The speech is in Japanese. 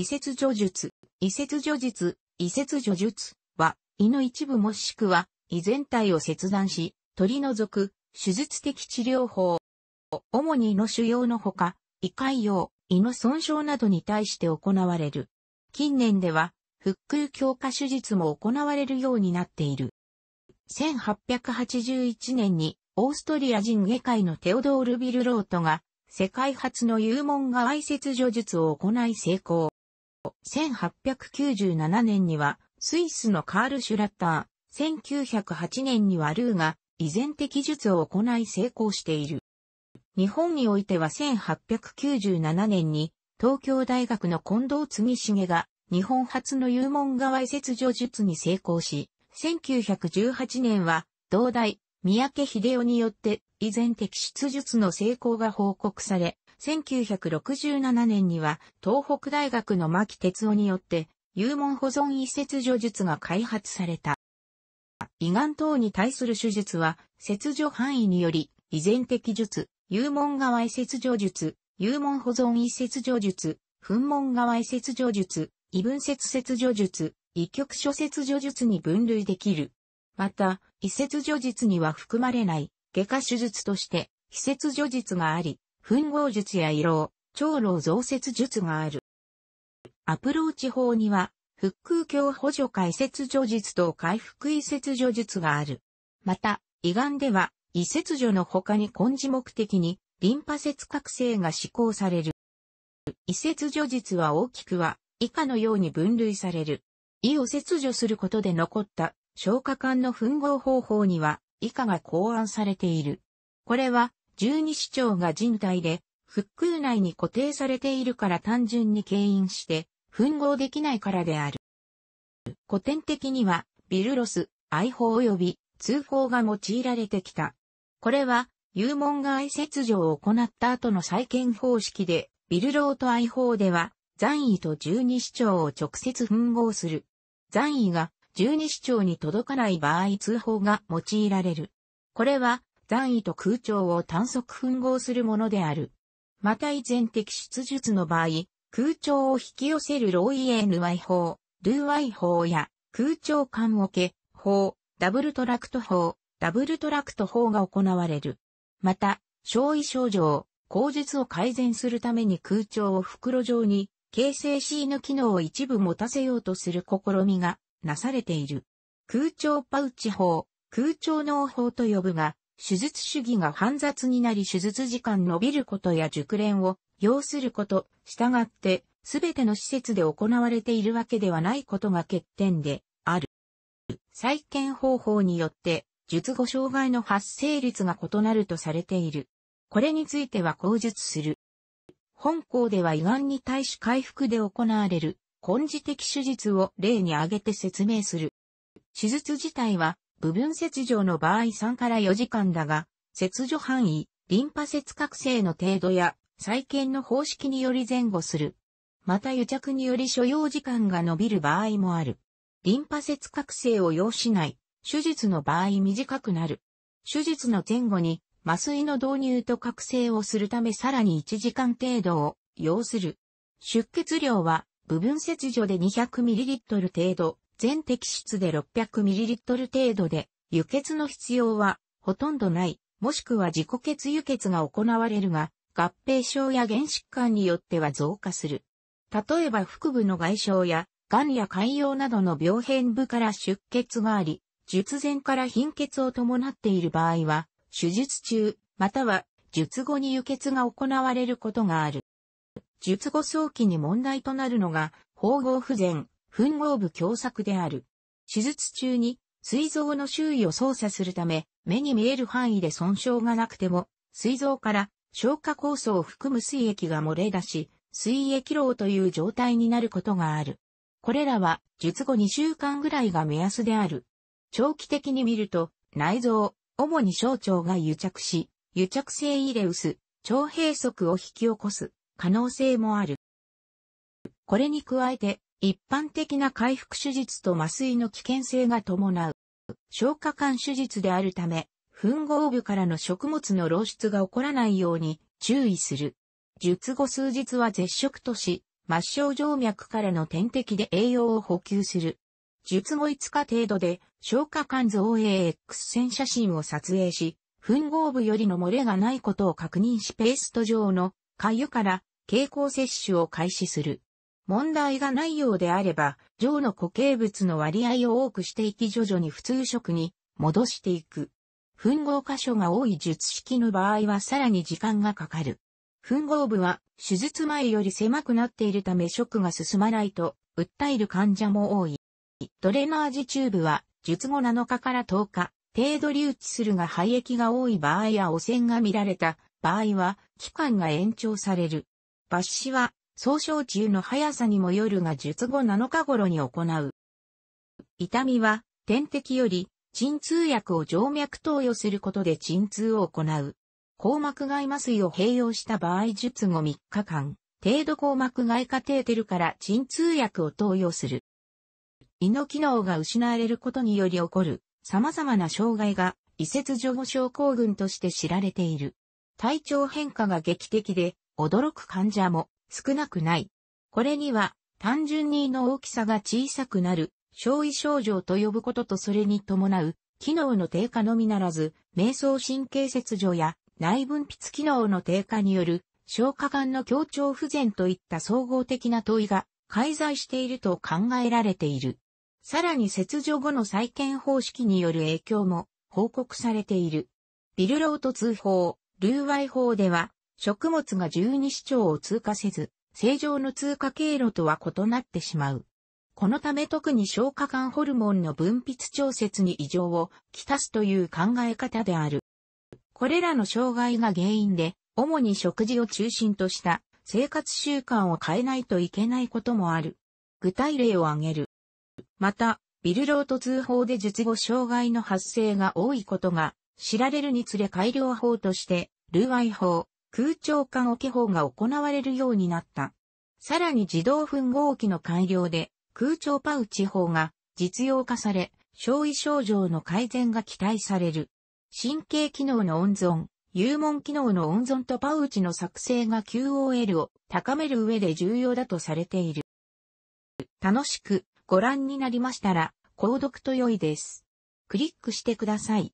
移設叙述、移設叙述、移設叙述は、胃の一部もしくは、胃全体を切断し、取り除く、手術的治療法。主に胃の腫瘍のほか、胃潰瘍、胃の損傷などに対して行われる。近年では、復腔強化手術も行われるようになっている。1881年に、オーストリア人外科医のテオドール・ビルロートが、世界初の幽門が愛説除術を行い成功。1897年には、スイスのカール・シュラッター、1908年にはルーが、依然的術を行い成功している。日本においては1897年に、東京大学の近藤継重が、日本初の幽門側移設除術に成功し、1918年は、同大、三宅秀夫によって、依然的出術の成功が報告され、1967年には東北大学の牧哲夫によって、幽門保存移設除術が開発された。胃がん等に対する手術は、切除範囲により、遺伝的術、幽門側移設除術、幽門保存移設除術、噴門側移設除術、異分節切除術、異極所切除術に分類できる。また、移設除術には含まれない、外科手術として、非切除術があり、吻合術や色、長老増設術がある。アプローチ法には、腹腔鏡補助解説助術と回復移設助術がある。また、胃がんでは、移設助の他に根治目的に、リンパ節覚醒が施行される。移設助術は大きくは、以下のように分類される。胃を切除することで残った消化管の吻合方法には、以下が考案されている。これは、十二市長が人体で、腹腔内に固定されているから単純に牽引して、吻合できないからである。古典的には、ビルロス、愛法及び通報が用いられてきた。これは、幽門外切除を行った後の再建方式で、ビルローと愛法では、残位と十二市長を直接吻合する。残位が十二市長に届かない場合通報が用いられる。これは、残位と空調を単速吻合するものである。また依然的出術の場合、空調を引き寄せるロイエーヌワイ法、ルーワイ法や空調管桶法、ダブルトラクト法、ダブルトラクト法が行われる。また、小異症状、口述を改善するために空調を袋状に、形成 C の機能を一部持たせようとする試みがなされている。空調パウチ法、空調脳法と呼ぶが、手術主義が煩雑になり手術時間伸びることや熟練を要すること、従って、すべての施設で行われているわけではないことが欠点である。再建方法によって、術後障害の発生率が異なるとされている。これについては講述する。本校では胃がんに対し回復で行われる、根治的手術を例に挙げて説明する。手術自体は部分切除の場合3から4時間だが、切除範囲、リンパ節覚醒の程度や再建の方式により前後する。また癒着により所要時間が伸びる場合もある。リンパ節覚醒を要しない、手術の場合短くなる。手術の前後に麻酔の導入と覚醒をするためさらに1時間程度を要する。出血量は部分切除で 200ml 程度、全摘出で 600ml 程度で、輸血の必要はほとんどない、もしくは自己血輸血が行われるが、合併症や原疾患によっては増加する。例えば腹部の外傷や、癌や潰瘍などの病変部から出血があり、術前から貧血を伴っている場合は、手術中、または術後に輸血が行われることがある。術後早期に問題となるのが、縫合不全、吻合部狭窄である。手術中に、膵臓の周囲を操作するため、目に見える範囲で損傷がなくても、膵臓から消化酵素を含む水液が漏れ出し、水液漏という状態になることがある。これらは、術後2週間ぐらいが目安である。長期的に見ると、内臓、主に小腸が癒着し、癒着性イレウス、腸閉塞を引き起こす可能性もある。これに加えて、一般的な回復手術と麻酔の危険性が伴う。消化管手術であるため、吻合部からの食物の漏出が起こらないように注意する。術後数日は絶食とし、末梢静脈からの点滴で栄養を補給する。術後5日程度で消化管造影 X 線写真を撮影し、吻合部よりの漏れがないことを確認しペースト状の粥から経口摂取を開始する。問題がないようであれば、上の固形物の割合を多くしていき徐々に普通食に戻していく。吻合箇所が多い術式の場合はさらに時間がかかる。吻合部は手術前より狭くなっているため食が進まないと訴える患者も多い。ドレナージチューブは術後7日から10日程度留置するが排液が多い場合や汚染が見られた場合は期間が延長される。抜歯は創傷中の速さにもよるが術後7日頃に行う。痛みは、点滴より、鎮痛薬を静脈投与することで鎮痛を行う。硬膜外麻酔を併用した場合術後3日間、程度硬膜外カテーテルから鎮痛薬を投与する。胃の機能が失われることにより起こる様々な障害が移設除後症候群として知られている。体調変化が劇的で驚く患者も。少なくない。これには、単純に胃の大きさが小さくなる、小胃症状と呼ぶこととそれに伴う、機能の低下のみならず、瞑想神経切除や内分泌機能の低下による消化管の協調不全といった総合的な問いが介在していると考えられている。さらに切除後の再建方式による影響も報告されている。ビルロート通報、ルーワイ法では食物が十二指腸を通過せず、正常の通過経路とは異なってしまう。このため特に消化管ホルモンの分泌調節に異常をきたすという考え方である。これらの障害が原因で、主に食事を中心とした生活習慣を変えないといけないこともある。具体例を挙げる。また、ビルロート通報で術後障害の発生が多いことが知られるにつれ改良法として、ルーアイ法、空調管置き法が行われるようになった。さらに自動噴合機の改良で空調パウチ法が実用化され、消費症状の改善が期待される。神経機能の温存、幽門機能の温存とパウチの作成が QOL を高める上で重要だとされている。楽しくご覧になりましたら、購読と良いです。クリックしてください。